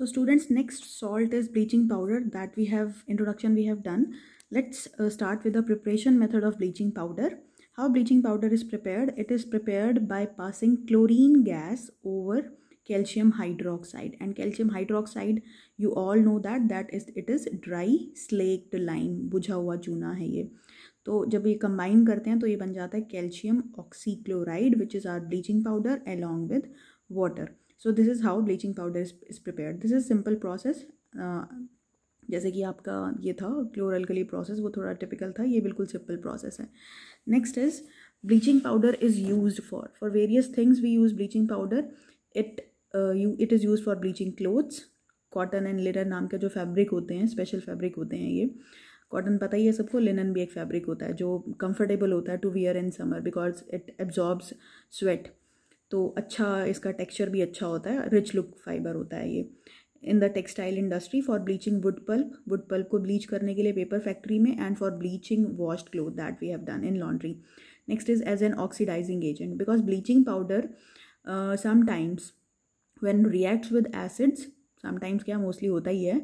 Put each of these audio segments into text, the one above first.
So students, next salt is bleaching powder that we have, introduction we have done. Let's uh, start with the preparation method of bleaching powder. How bleaching powder is prepared? It is prepared by passing chlorine gas over calcium hydroxide and calcium hydroxide you all know that that is it is dry slaked lime bujha hua chuna hai ye तो जब ये combine करते हैं तो ये बन जाता है calcium oxychloride which is our bleaching powder along with water so this is how bleaching powder is prepare this is simple process जैसे कि आपका ये था क्लोरल क्लोरलकली प्रोसेस वो थोड़ा टिपिकल था ये बिल्कुल सिंपल प्रोसेस है next is bleaching powder is use for for various things we use bleaching powder it you it is use for bleaching clothes cotton and linen नाम के जो फैब्रिक होते हैं स्पेशल फैब्रिक होते हैं ये कॉटन पता ही है सबको लिनन भी एक फैब्रिक होता है जो कंफर्टेबल होता है to wear in summer because it absorbs sweat तो अच्छा इसका टेक्सचर भी अच्छा होता है रिच लुक फाइबर होता है ये in the textile industry for bleaching wood pulp wood pulp को ब्लीच करने के लिए पेपर फैक्ट्री में and for bleaching washed cloth that we have done in laundry next is as an oxidising agent because bleaching powder sometimes when reacts with acids sometimes क्या mostly होता ही है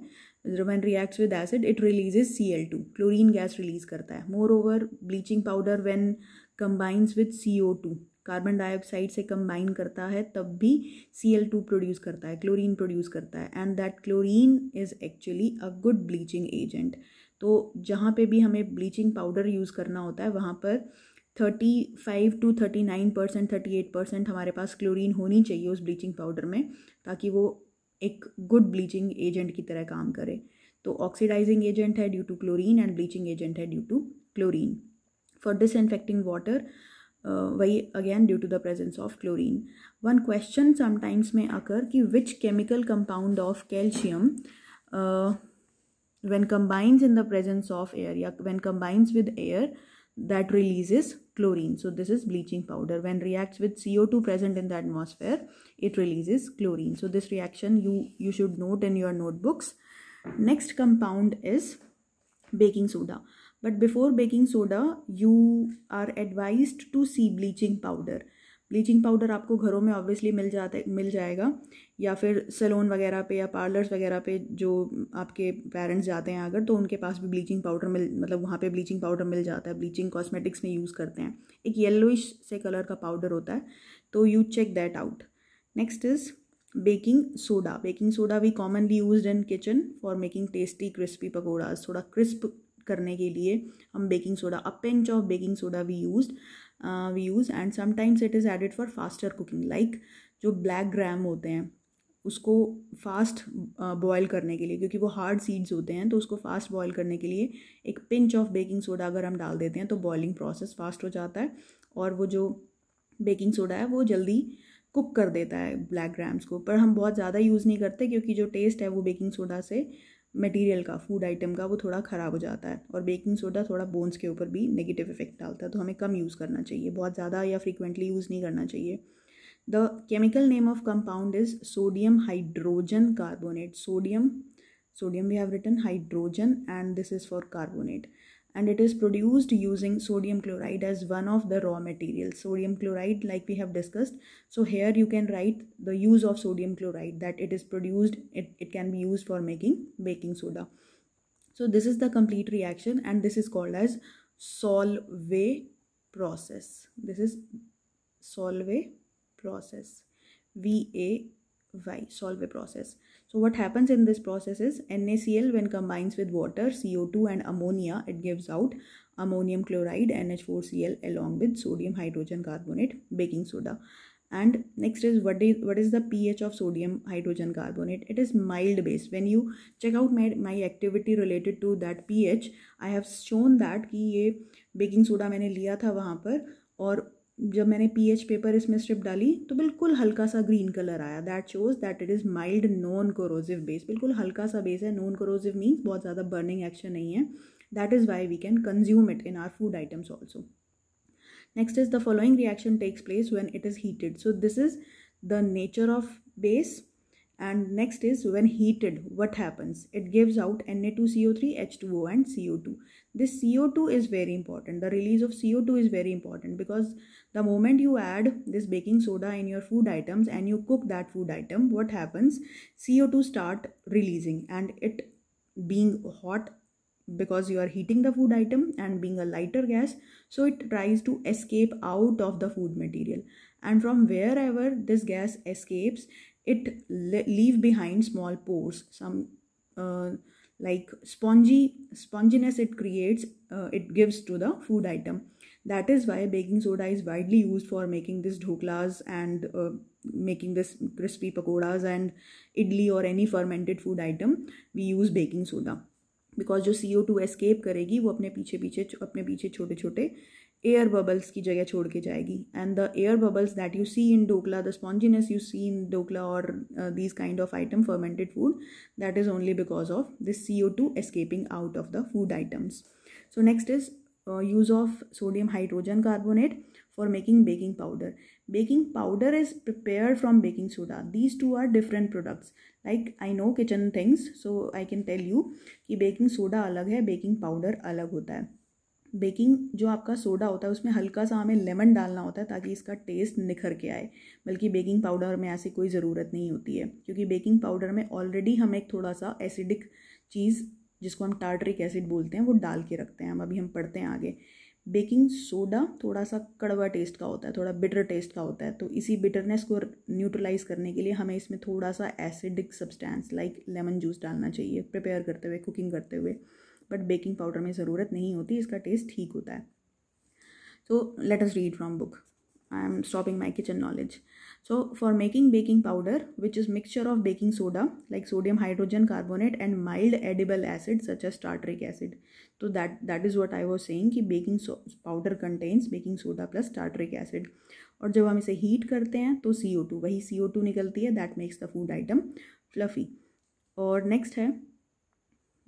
when reacts with acid it acid C L two chlorine gas release करता है moreover bleaching powder when combines with C O two carbon dioxide से combine करता है तब भी सी एल टू प्रोड्यूस करता है क्लोरीन प्रोड्यूस करता है and that chlorine is actually a good bleaching agent तो जहाँ पे भी हमें ब्लीचिंग पाउडर यूज़ करना होता है वहाँ पर thirty five to thirty nine percent thirty eight percent हमारे पास क्लोरीन होनी चाहिए उस ब्लीचिंग पाउडर में ताकि वो एक गुड ब्लीचिंग एजेंट की तरह काम करे तो ऑक्सीडाइजिंग एजेंट है due to chlorine and bleaching agent है due to chlorine for disinfecting water uh, why again due to the presence of chlorine. One question sometimes may occur ki which chemical compound of calcium uh, when combines in the presence of air, yeah, when combines with air that releases chlorine. So this is bleaching powder. When reacts with CO2 present in the atmosphere, it releases chlorine. So this reaction you, you should note in your notebooks. Next compound is baking soda. but before baking soda you are advised to see bleaching powder bleaching powder आपको घरों में obviously मिल जाते मिल जाएगा या फिर salon वगैरह पे या पार्लर्स वगैरह पे जो आपके पेरेंट्स जाते हैं अगर तो उनके पास भी ब्लीचिंग पाउडर मिल मतलब वहाँ पे ब्लीचिंग पाउडर मिल जाता है ब्लीचिंग कॉस्मेटिक्स में यूज़ करते हैं एक येलोइश से कलर का पाउडर होता है तो you check that out next is baking soda baking soda we commonly use in kitchen for making tasty crispy pakodas थोड़ा क्रिस्प करने के लिए हम baking soda a pinch of baking soda we use we use and sometimes it is added for faster cooking like जो black gram होते हैं उसको fast boil uh, करने के लिए क्योंकि वो हार्ड सीड्स होते हैं तो उसको फास्ट बॉयल करने के लिए एक पिंच ऑफ बेकिंग सोडा अगर हम डाल देते हैं तो बॉयलिंग प्रोसेस फास्ट हो जाता है और वो जो बेकिंग सोडा है वो जल्दी कुक कर देता है ब्लैक ग्राम्स को पर हम बहुत ज़्यादा यूज़ नहीं करते क्योंकि जो टेस्ट है वो बेकिंग सोडा से मटेरियल का फूड आइटम का वो थोड़ा ख़राब हो जाता है और बेकिंग सोडा थोड़ा बोन्स के ऊपर भी नेगेटिव इफेक्ट डालता है तो हमें कम यूज़ करना चाहिए बहुत ज़्यादा या फ्रिक्वेंटली यूज़ नहीं करना चाहिए the chemical name of compound is sodium hydrogen carbonate sodium sodium we have written hydrogen and this is for carbonate and it is produced using sodium chloride as one of the raw materials sodium chloride like we have discussed so here you can write the use of sodium chloride that it is produced it, it can be used for making baking soda so this is the complete reaction and this is called as solvay process this is solvay process va y solve a process so what happens in this process is NaCl when combines with water CO2 and ammonia it gives out ammonium chloride NH4Cl along with sodium hydrogen carbonate baking soda and next is what is what is the ph of sodium hydrogen carbonate it is mild base when you check out my my activity related to that ph i have shown that कि ये baking soda मैंने लिया था वहाँ पर और जब मैंने पी एच पेपर इसमें स्ट्रिप डाली तो बिल्कुल हल्का सा ग्रीन कलर आया that shows that it is mild non corrosive base बिल्कुल हल्का सा बेस है नॉन क्रोजिव मीन्स बहुत ज़्यादा बर्निंग एक्शन नहीं है that is why we can consume it in our food items also next is the following reaction takes place when it is heated so this is the nature of base and next is when heated what happens it gives out na2co3 h2o and co2 this co2 is very important the release of co2 is very important because the moment you add this baking soda in your food items and you cook that food item what happens co2 start releasing and it being hot because you are heating the food item and being a lighter gas so it tries to escape out of the food material and from wherever this gas escapes it leave behind small pores some uh, like spongy sponginess it creates uh, it gives to the food item that is why baking soda is widely used for making this dhoklas and uh, making this crispy pakoras and idli or any fermented food item we use baking soda because जो C O to escape करेगी वो अपने पीछे पीछे अपने पीछे छोटे छोटे एयर बबल्स की जगह छोड़ के जाएगी and the air bubbles that you see in dhokla the sponginess you see in dhokla और these kind of item fermented food that is only because of this C O two escaping out of the food items so next is use of sodium hydrogen carbonate for making baking powder baking powder is prepared from baking soda these two are different products like i know kitchen things so i can tell you कि baking soda अलग है baking powder अलग होता है baking जो आपका soda होता है उसमें हल्का सा हमें लेमन डालना होता है ताकि इसका टेस्ट निखर के आए बल्कि बेकिंग पाउडर में ऐसी कोई ज़रूरत नहीं होती है क्योंकि बेकिंग पाउडर में ऑलरेडी हम एक थोड़ा सा एसिडिक चीज़ जिसको हम टार्टरिक एसिड बोलते हैं वो डाल के रखते हैं हम अभी हम पढ़ते हैं आगे बेकिंग सोडा थोड़ा सा कड़वा टेस्ट का होता है थोड़ा बिटर टेस्ट का होता है तो इसी बिटरनेस को न्यूट्रलाइज करने के लिए हमें इसमें थोड़ा सा acidic substance like lemon juice डालना चाहिए प्रिपेयर करते हुए कुकिंग करते हुए बट बेकिंग पाउडर में ज़रूरत नहीं होती इसका टेस्ट ठीक होता है so let us read from book I am stopping my kitchen knowledge. So for making baking powder, which is mixture of baking soda like sodium hydrogen carbonate and mild edible acid such as tartaric acid. So that that is what I was saying ki baking so, powder contains baking soda plus tartaric acid. और जब हम इसे heat करते हैं तो सी O to वही सी O two निकलती है that makes the food item fluffy और नेक्स्ट है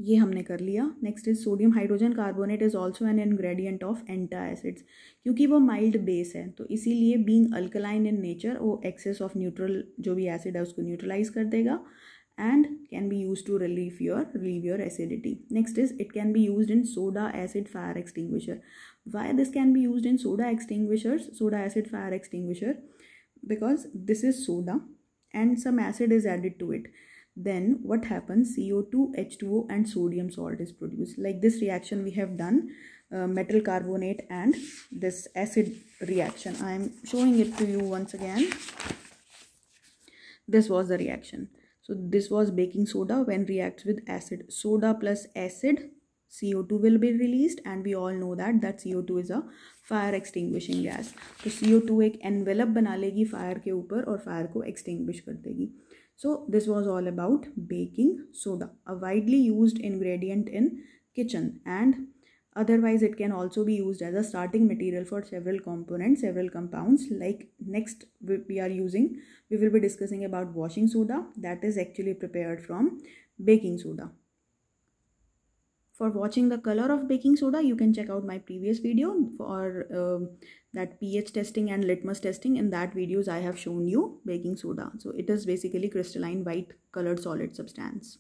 ये हमने कर लिया next is sodium hydrogen carbonate is also an ingredient of antacids क्योंकि वो माइल्ड बेस है तो इसीलिए बींग अल्कलाइन इन नेचर वो एक्सेस ऑफ न्यूट्रल जो भी एसिड है उसको न्यूट्रलाइज कर देगा and can be use to relieve your relieve your acidity next is it can be use in soda acid fire extinguisher why this can be use in soda extinguishers soda acid fire extinguisher because this is soda and some acid is added to it then what happens CO2 H2O and sodium salt is produced like this reaction we have done uh, metal carbonate and this acid reaction I am showing it to you once again this was the reaction so this was baking soda when reacts with acid soda plus acid CO2 will be released and we all know that that CO2 is a fire extinguishing gas. So CO2 एक envelop बना fire fire के ऊपर और fire को extinguish so this was all about baking soda, a widely used ingredient in kitchen and otherwise it can also be used as a starting material for several components several compounds like next we are using we will be discussing about washing soda that is actually prepared from baking soda for watching the color of baking soda, you can check out my previous video for uh, that pH testing and litmus testing. In that videos, I have shown you baking soda. So it is basically crystalline white colored solid substance.